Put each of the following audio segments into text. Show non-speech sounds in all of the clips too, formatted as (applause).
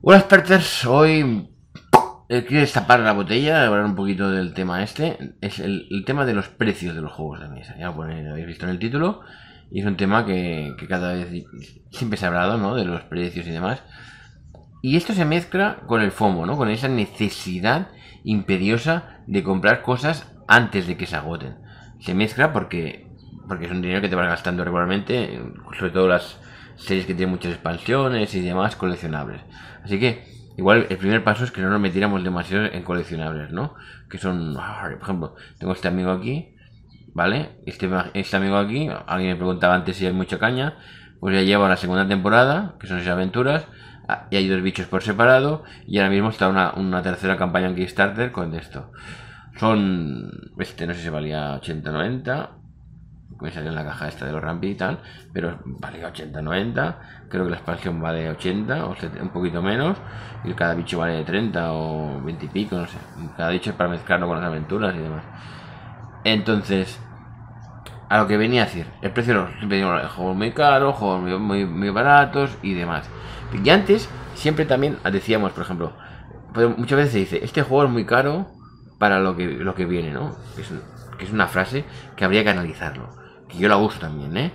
Hola experters, hoy eh, quiero destapar la botella, hablar un poquito del tema este. Es el, tema de los precios de los juegos de mesa. Ya lo, habéis visto en el título. Y es un tema que, cada vez siempre se ha hablado, ¿no? De los precios y demás. Y esto se mezcla con el FOMO, ¿no? Con esa necesidad imperiosa de comprar cosas antes de que se agoten. Se mezcla porque, porque es un dinero que te vas gastando regularmente, sobre todo las series que tienen muchas expansiones y demás coleccionables. Así que igual el primer paso es que no nos metiéramos demasiado en coleccionables, ¿no? Que son, ah, por ejemplo, tengo este amigo aquí, ¿vale? Este, este amigo aquí, alguien me preguntaba antes si hay mucha caña, pues ya lleva la segunda temporada, que son esas aventuras, ah, y hay dos bichos por separado, y ahora mismo está una, una tercera campaña en Kickstarter con esto. Son, este no sé si valía 80, 90, me salió en la caja esta de los Rampi y tal, pero vale 80, 90. Creo que la expansión vale 80 o un poquito menos. Y cada bicho vale 30 o 20 y pico, no sé. Cada bicho es para mezclarlo con las aventuras y demás. Entonces, a lo que venía a decir, el precio siempre digo, juegos muy caros, juegos muy, muy, baratos y demás. Y antes, siempre también decíamos, por ejemplo, pues muchas veces se dice, este juego es muy caro para lo que, lo que viene, ¿no? que es una frase que habría que analizarlo que yo la uso también, ¿eh?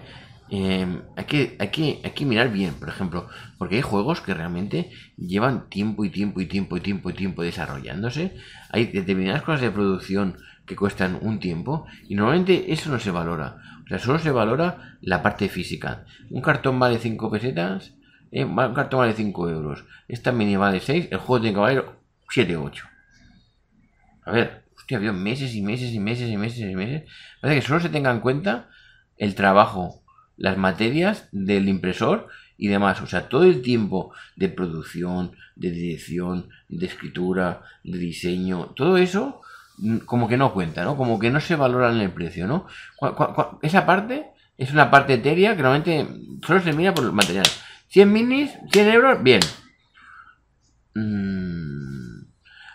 Em, hay, que, mirar bien, por ejemplo, porque hay juegos que realmente llevan tiempo y tiempo y tiempo y tiempo y tiempo desarrollándose. Hay determinadas cosas de producción que cuestan un tiempo y normalmente eso no se valora. O sea, solo se valora la parte física. Un cartón vale 5 pesetas, eh, un cartón vale 5 euros. Esta mini vale 6, el juego tiene que valer 7 o 8. A ver, hostia, había meses y meses y meses y meses y meses. Parece que solo se tenga en cuenta el trabajo, las materias del impresor y demás. O sea, todo el tiempo de producción, de dirección, de escritura, de diseño, todo eso mm, como que no cuenta, ¿no? Como que no se valora en el precio, ¿no? esa parte es una parte etérea que normalmente solo se mira por el material. 100 minis, 100 euros, bien. Mm,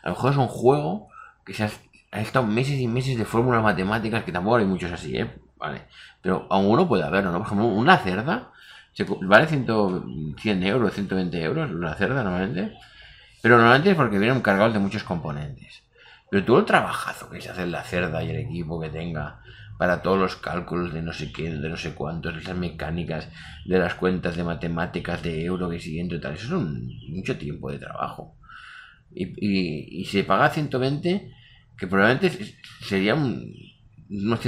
a lo mejor es un juego que se ha estado meses y meses de fórmulas matemáticas, que tampoco hay muchos así, ¿eh? Pero aún uno puede haberlo, ¿no? Por ejemplo, una cerda vale 100, 100 euros, 120 euros, una cerda normalmente. Pero normalmente es porque vienen cargado de muchos componentes. Pero todo el trabajazo que se hace en la cerda y el equipo que tenga para todos los cálculos de no sé qué, de no sé cuántos, esas mecánicas, de las cuentas de matemáticas, de euro que siguen y tal, eso es un, mucho tiempo de trabajo. Y, y se paga 120, que probablemente sería un, no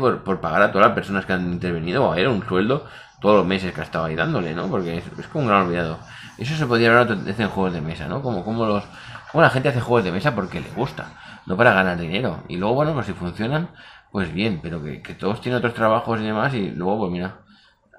por, por, pagar a todas las personas que han intervenido o a un sueldo todos los meses que ha estado ahí dándole, ¿no? Porque es, como un gran olvidado. Eso se podría hablar en juegos de mesa, ¿no? Como, como los como la gente hace juegos de mesa porque le gusta, no para ganar dinero. Y luego, bueno, pues si funcionan, pues bien, pero que, todos tienen otros trabajos y demás, y luego, pues mira,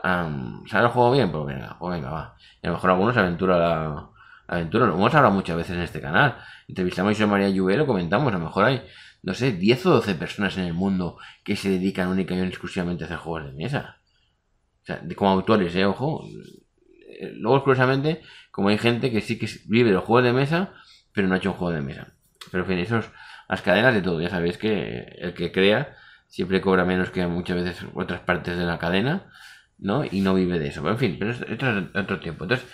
um, ¿sale el juego bien? Pues venga, o pues venga, va. Y a lo mejor algunos aventura la aventura. Lo hemos hablado muchas veces en este canal. Entrevistamos a María Lluvé, lo comentamos, a lo mejor hay no sé, 10 o 12 personas en el mundo que se dedican únicamente y exclusivamente a hacer juegos de mesa. O sea, como autores, ¿eh? Ojo. Eh, luego, curiosamente, como hay gente que sí que vive los juegos de mesa, pero no ha hecho un juego de mesa. Pero en fin, eso las cadenas de todo. Ya sabéis que el que crea siempre cobra menos que muchas veces otras partes de la cadena, ¿no? Y no vive de eso. Pero en fin, pero esto es otro tiempo. Entonces,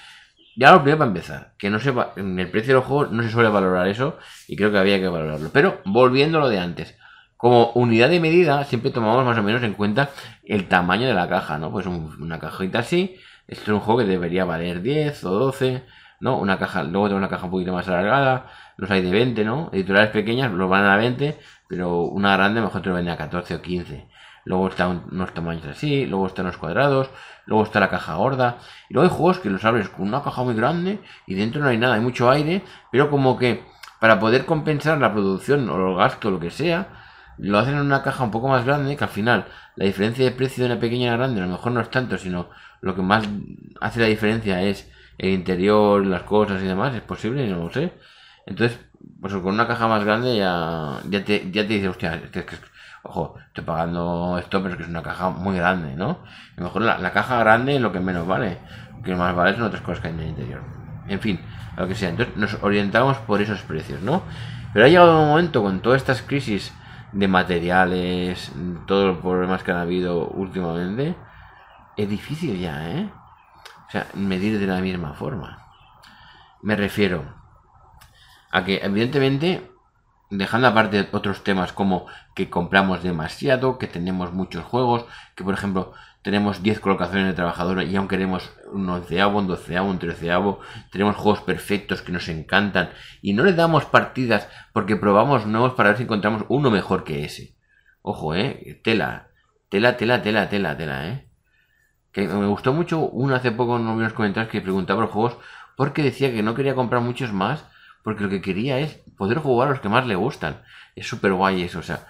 ya lo primero para empezar, que no sepa, en el precio de los juegos no se suele valorar eso y creo que había que valorarlo. Pero volviendo a lo de antes, como unidad de medida siempre tomamos más o menos en cuenta el tamaño de la caja, ¿no? Pues una cajita así, esto es un juego que debería valer 10 o 12, ¿no? Una caja, luego tengo una caja un poquito más alargada, los hay de 20, ¿no? Editoriales pequeñas los van a 20, pero una grande mejor te lo venden a 14 o 15 luego están unos tamaños así, luego están los cuadrados, luego está la caja gorda, y luego hay juegos que los abres con una caja muy grande y dentro no hay nada, hay mucho aire, pero como que para poder compensar la producción o el gasto lo que sea, lo hacen en una caja un poco más grande, que al final la diferencia de precio de una pequeña a una grande a lo mejor no es tanto, sino lo que más hace la diferencia es el interior, las cosas y demás, es posible, no lo sé. Entonces, pues con una caja más grande ya, ya, te, ya te dice, hostia, es que ojo, estoy pagando esto, pero es que es una caja muy grande, ¿no? A lo mejor la, la caja grande es lo que menos vale, lo que más vale son otras cosas que hay en el interior. En fin, lo que sea. Entonces nos orientamos por esos precios, ¿no? Pero ha llegado un momento con todas estas crisis de materiales, todos los problemas que han habido últimamente, es difícil ya, ¿eh? O sea, medir de la misma forma. Me refiero a que, evidentemente, dejando aparte otros temas como que compramos demasiado, que tenemos muchos juegos, que por ejemplo tenemos 10 colocaciones de trabajadores y aún queremos un onceavo, un doceavo, un treceavo, tenemos juegos perfectos que nos encantan y no le damos partidas porque probamos nuevos para ver si encontramos uno mejor que ese. Ojo, eh, tela, tela, tela, tela, tela, tela, eh. Que me gustó mucho uno hace poco en unos comentarios que preguntaba por juegos porque decía que no quería comprar muchos más porque lo que quería es poder jugar a los que más le gustan. Es súper guay eso, o sea,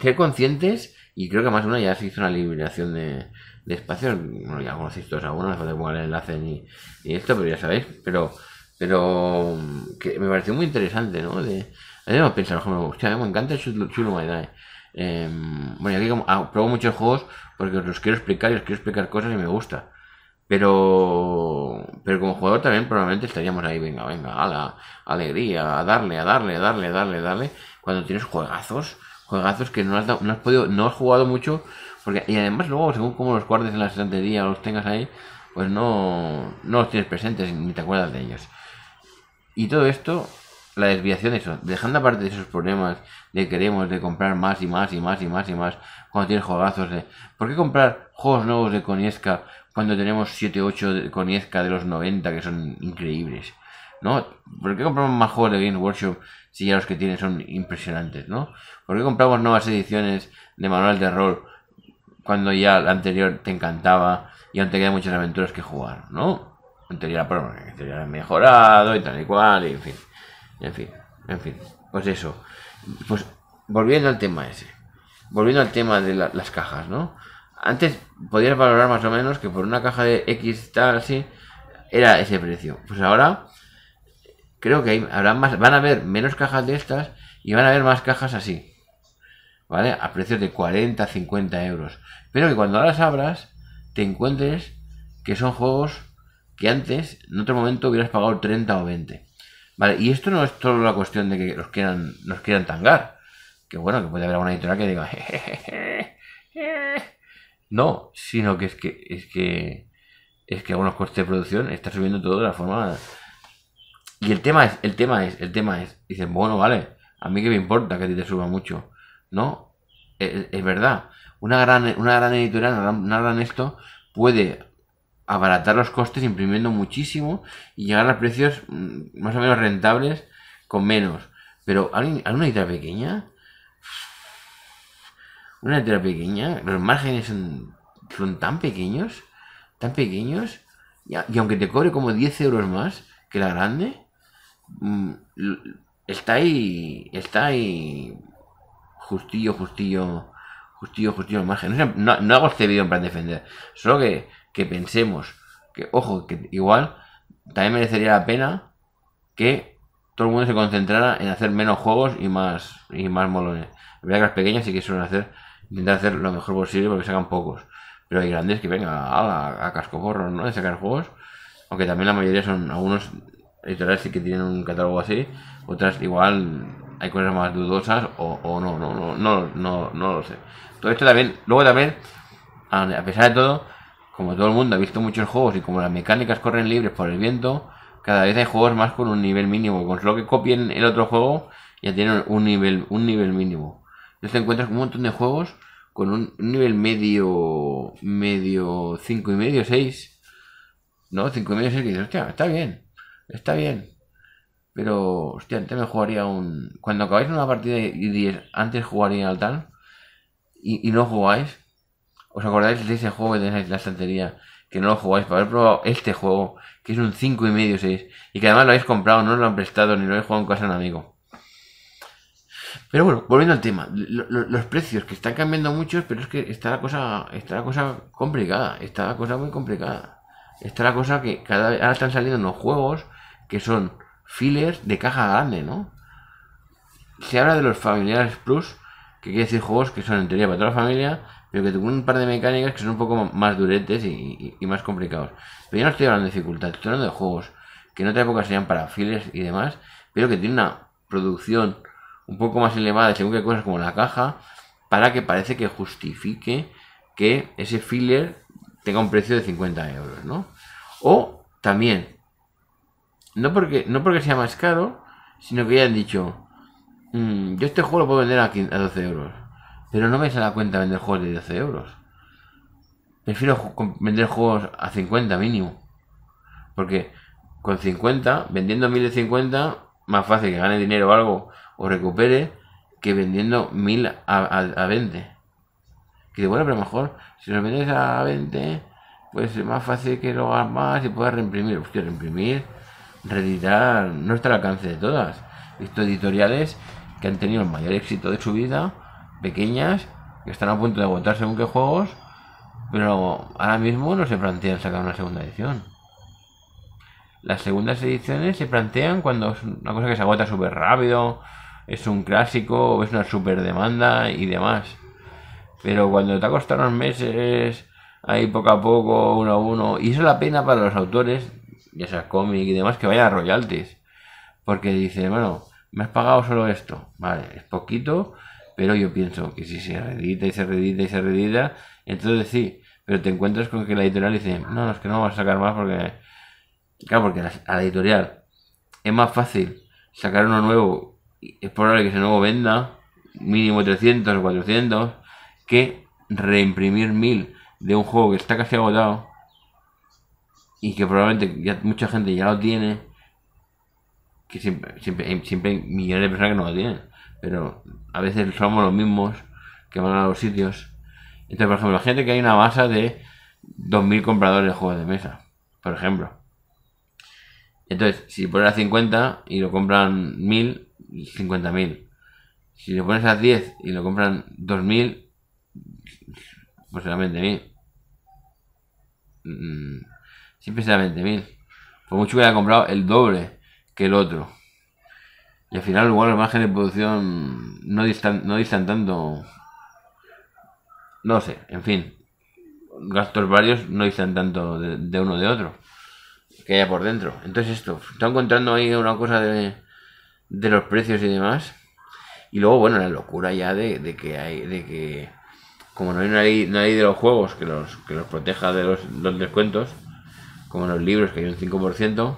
ser conscientes y creo que más uno ya se hizo una liberación de, de espacios. Bueno, ya conocéis todos algunos, no de poner el enlace ni, esto, pero ya sabéis. Pero, pero me pareció muy interesante, ¿no? De, a me juegos me gusta. me encanta el chulo, em, bueno, aquí ah, muchos juegos porque os los quiero explicar y os quiero explicar cosas y me gusta. Pero pero como jugador también probablemente estaríamos ahí, venga, venga, a la alegría, a darle, a darle, a darle, a darle, a darle, cuando tienes juegazos, juegazos que no has, no has podido, no has jugado mucho, porque, y además luego según como los guardes en la estantería los tengas ahí, pues no, no los tienes presentes ni te acuerdas de ellos. Y todo esto, la desviación de eso, dejando aparte de esos problemas de queremos de comprar más y más y más y más y más, cuando tienes juegazos de, ¿por qué comprar juegos nuevos de Konieska cuando tenemos 7, 8 con Iezca de los 90 que son increíbles? ¿No? ¿Por qué compramos más juegos de Game Workshop si ya los que tienes son impresionantes, ¿no? ¿Por qué compramos nuevas ediciones de manual de rol cuando ya la anterior te encantaba y aún te quedan muchas aventuras que jugar, ¿no? Anterior ha mejorado y tal y cual, y en fin. En fin, en fin. Pues eso. Pues volviendo al tema ese. Volviendo al tema de las cajas, ¿no? Antes podías valorar más o menos que por una caja de X tal así era ese precio. Pues ahora creo que habrá más, van a haber menos cajas de estas y van a haber más cajas así. ¿Vale? A precios de 40, 50 euros. Pero que cuando las abras te encuentres que son juegos que antes, en otro momento, hubieras pagado 30 o 20. Vale, y esto no es solo la cuestión de que los quieran, nos quieran tangar. Que bueno, que puede haber alguna editorial que diga, (laughs) No, sino que es que es que es que algunos costes de producción está subiendo todo de la forma y el tema es, el tema es, el tema es, dicen, bueno, vale, a mí que me importa que te suba mucho, ¿no? E, e, es, verdad, una gran, una gran editorial, una gran, esto, puede abaratar los costes imprimiendo muchísimo y llegar a precios mm, más o menos rentables con menos. Pero ¿alguien, una editorial pequeña una entera pequeña, los márgenes son, tan pequeños, tan pequeños, y, aunque te cobre como 10 euros más que la grande, mm, está ahí, está ahí justillo, justillo, justillo, justillo el margen. No, no, hago este vídeo para defender, solo que, que pensemos que, ojo, que igual también merecería la pena que todo el mundo se concentrara en hacer menos juegos y más y más molones. La verdad que las pequeñas sí que suelen hacer intentar hacer lo mejor posible porque sacan pocos. Pero hay grandes que vengan a, casco gorro ¿no? De sacar juegos. Aunque también la mayoría son algunos editoriales sí que tienen un catálogo así. Otras igual hay cosas más dudosas o, no, no, no, no, no, no lo sé. Todo esto también, luego también, a pesar de todo, como todo el mundo ha visto muchos juegos y como las mecánicas corren libres por el viento, cada vez hay juegos más con un nivel mínimo. Con lo que copien el otro juego, ya tienen un nivel, un nivel mínimo. Entonces te encuentras un montón de juegos con un nivel medio, medio 5 y medio, 6. No, 5 y medio, 6, dices, hostia, está bien, está bien. Pero, hostia, antes me jugaría un... Cuando acabáis una partida y 10, antes jugaría en tal, y, no jugáis, ¿os acordáis de ese juego que tenéis en la estantería? Que no lo jugáis, para haber probado este juego, que es un 5 y medio, 6, y que además lo habéis comprado, no lo han prestado, ni lo habéis jugado en casa de un amigo. Pero bueno, volviendo al tema, los precios que están cambiando mucho, pero es que está la cosa, está la cosa complicada, está la cosa muy complicada. Está la cosa que cada vez ahora están saliendo unos juegos que son fillers de caja grande, ¿no? Se habla de los familiares plus, que quiere decir juegos que son en teoría para toda la familia, pero que tienen un par de mecánicas que son un poco más duretes y, más complicados. Pero yo no estoy hablando de dificultad, estoy hablando de juegos que en otra época serían para fillers y demás, pero que tienen una producción un poco más elevada según qué cosas como la caja, para que parece que justifique que ese filler tenga un precio de 50 euros, ¿no? O también, no porque, no porque sea más caro, sino que hayan dicho, mm, yo este juego lo puedo vender a, a 12 euros, pero no me sale la cuenta vender juegos de 12 euros. Prefiero vender juegos a 50 mínimo. Porque con 50, vendiendo 50 más fácil que gane dinero o algo, o recupere que vendiendo 1000 a, a, 20. Que bueno, pero mejor si lo vendes a 20, pues es más fácil que lo hagas más y puedas reimprimir. Pues que reimprimir, reeditar, no está al alcance de todas. estos editoriales que han tenido el mayor éxito de su vida, pequeñas, que están a punto de agotar según qué juegos, pero ahora mismo no se plantean sacar una segunda edición. Las segundas ediciones se plantean cuando es una cosa que se agota súper rápido, es un clásico, es una super demanda y demás. Pero cuando te ha costado unos meses, ahí poco a poco, uno a uno, y eso es la pena para los autores, ya sea cómic y demás, que vayan a royalties. Porque dice, bueno, me has pagado solo esto. Vale, es poquito, pero yo pienso que si se redita y se redita y se redita, entonces sí. Pero te encuentras con que la editorial dice, no, es que no vas a sacar más porque... Claro, porque a la editorial es más fácil sacar uno nuevo es probable que se nuevo venda mínimo 300 o 400 que reimprimir 1000 de un juego que está casi agotado y que probablemente ya mucha gente ya lo tiene que siempre, siempre, siempre hay millones de personas que no lo tienen pero a veces somos los mismos que van a los sitios entonces por ejemplo la gente que hay una masa de 2000 compradores de juegos de mesa por ejemplo entonces si pones a 50 y lo compran 1000 50.000. Si lo pones a 10 y lo compran 2.000, pues será 20.000. Mm, siempre será 20.000. Por mucho que haya comprado el doble que el otro. Y al final, igual, el margen de producción no distan, no distan tanto. No sé, en fin. Gastos varios no distan tanto de, de uno de otro. Que haya por dentro. Entonces, esto. Está encontrando ahí una cosa de de los precios y demás. Y luego, bueno, la locura ya de, que hay, de que como no hay una ley, de los juegos que los, que los proteja de los, descuentos, como en los libros que hay un 5%,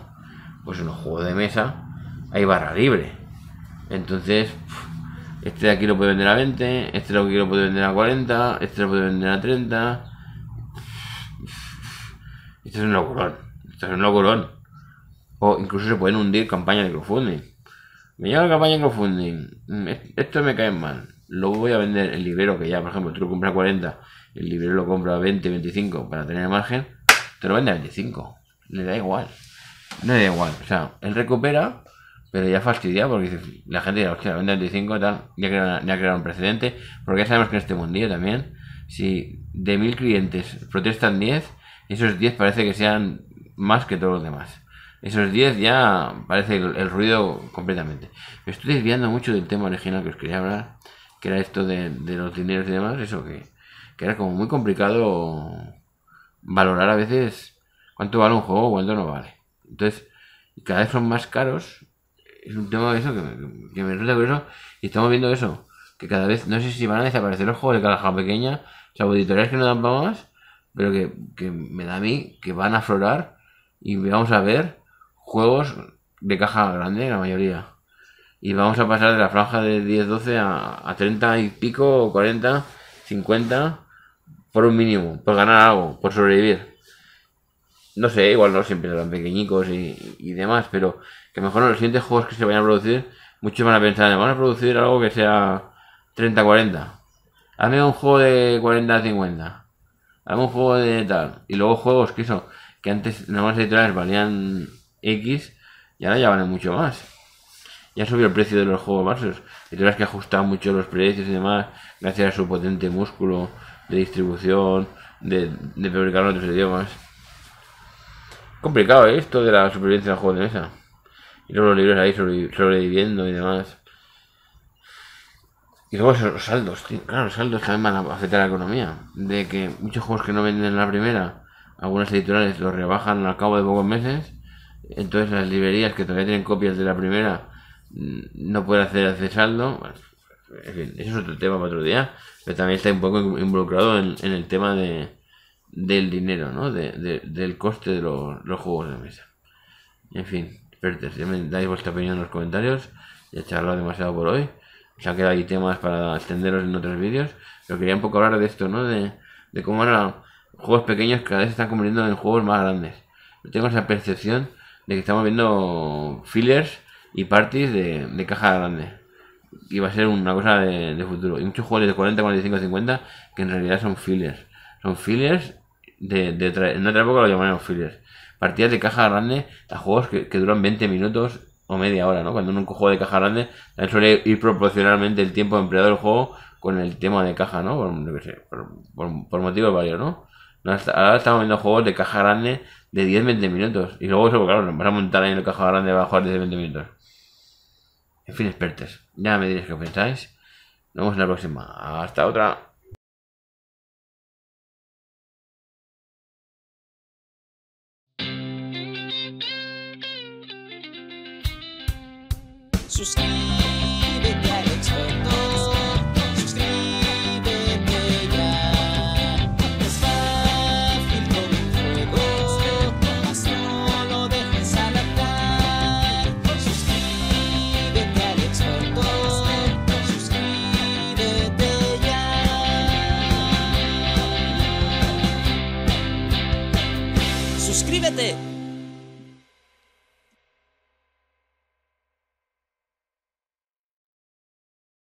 pues en los juegos de mesa hay barra libre. Entonces, este de aquí lo puede vender a 20, este de aquí lo puede vender a 40, este lo puede vender a 30. Esto es un locurón, esto es un locurón. O incluso se pueden hundir campañas de crowdfunding. Me llega la campaña en crowdfunding. Mm, esto me cae mal. Lo voy a vender el librero que ya, por ejemplo, tú lo compras a 40, el librero lo compra a 20, 25 para tener margen, te lo vende a 25. Le da igual. No le da igual. O sea, él recupera, pero ya fastidia porque la gente dirá, hostia, vende a 25 tal, ya crearon, ya un precedente. Porque ya sabemos que en este mundillo también, si de mil clientes protestan 10, esos 10 parece que sean más que todos los demás. Esos 10 ya parece el, ruido completamente. Me estoy desviando mucho del tema original que os quería hablar, que era esto de, los dineros y demás, eso que, era como muy complicado valorar a veces cuánto vale un juego o cuánto no vale. Entonces, cada vez son más caros. Es un tema de eso que me, que me resulta curioso. Y estamos viendo eso, que cada vez, no sé si van a desaparecer los juegos de caja pequeña, o sea, que no dan más, pero que, que me da a mí que van a aflorar y vamos a ver juegos de caja grande, la mayoría. Y vamos a pasar de la franja de 10-12 a, a 30 y pico, 40, 50, por un mínimo, por ganar algo, por sobrevivir. No sé, igual no siempre eran pequeñicos y, y demás, pero que mejor los siguientes juegos que se vayan a producir, muchos van a pensar, van a producir algo que sea 30-40. Hazme un juego de 40-50. Hazme un juego de tal. Y luego juegos que eso, que antes nada más editoriales valían X y ahora ya vale mucho más. Ya subió el precio de los juegos básicos y tendrás que ajustar mucho los precios y demás gracias a su potente músculo de distribución, de, de otros idiomas. Complicado ¿eh? esto de la supervivencia del juego de mesa. Y luego los libros ahí sobreviviendo y demás. Y luego los saldos, Claro, los saldos también van a afectar a la economía. De que muchos juegos que no venden en la primera, algunas editoriales los rebajan al cabo de pocos meses entonces las librerías que todavía tienen copias de la primera mm, no pueden hacer accesarlo. en fin, eso es otro tema para otro día. Pero también está un poco involucrado en, el tema de, del dinero, ¿no? De, del coste de los, juegos de mesa. En fin, expertos, ya me dais vuestra opinión en los comentarios. Ya he charlado demasiado por hoy. O sea, que hay temas para extenderos en otros vídeos. Pero quería un poco hablar de esto, ¿no? De, cómo ahora juegos pequeños cada vez se están convirtiendo en juegos más grandes. tengo esa percepción de que estamos viendo fillers y parties de, caja grande. Y va a ser una cosa de, futuro. Y muchos juegos de 40, 45, 50 que en realidad son fillers. Son fillers de, de en otra época lo llamaron fillers. Partidas de caja grande a juegos que, duran 20 minutos o media hora, ¿no? Cuando uno juego de caja grande, suele ir proporcionalmente el tiempo empleado del juego con el tema de caja, ¿no? Por, motivos varios, ¿no? Ahora estamos viendo juegos de caja grande de 10-20 minutos. Y luego eso, claro, nos vas a montar ahí en el caja grande, abajo a 10-20 minutos. En fin, expertos, ya me diréis qué pensáis. Nos vemos en la próxima. Hasta otra.